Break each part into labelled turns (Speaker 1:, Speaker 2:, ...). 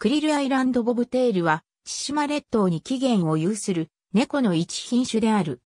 Speaker 1: クリルアイランドボブテールは、千島列島に起源を有する猫の一品種である。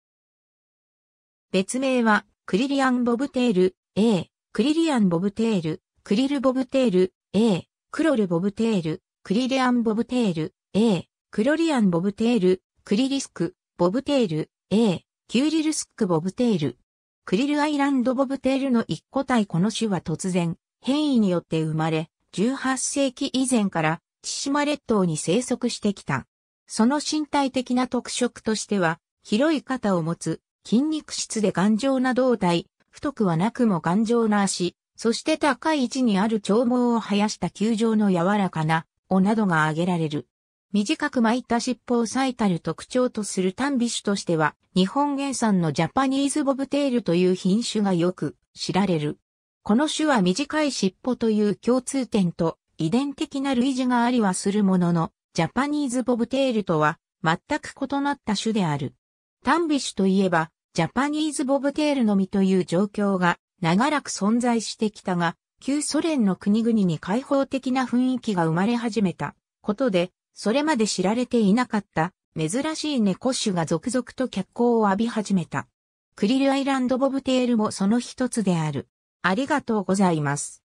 Speaker 1: 別名は、クリリアンボブテール、A、クリリアンボブテール、クリルボブテール、A、クロルボブテール、クリリアンボブテール、A、クロリアンボブテール、クリリスク、ボブテール、A、キューリルスクボブテール。クリルアイランドボブテールの一個体この種は突然、変異によって生まれ、18世紀以前から千島列島に生息してきた。その身体的な特色としては、広い肩を持つ、筋肉質で頑丈な胴体、太くはなくも頑丈な足、そして高い位置にある長毛を生やした球状の柔らかな、尾などが挙げられる。短く巻いた尻尾を最たる特徴とする短尾種としては、日本原産のジャパニーズボブテールという品種がよく知られる。この種は短い尻尾という共通点と、遺伝的な類似がありはするものの、ジャパニーズボブテールとは全く異なった種である。タンビシュといえば、ジャパニーズボブテールのみという状況が長らく存在してきたが、旧ソ連の国々に開放的な雰囲気が生まれ始めたことで、それまで知られていなかった珍しい猫種が続々と脚光を浴び始めた。クリルアイランドボブテールもその一つである。
Speaker 2: ありがとうございます。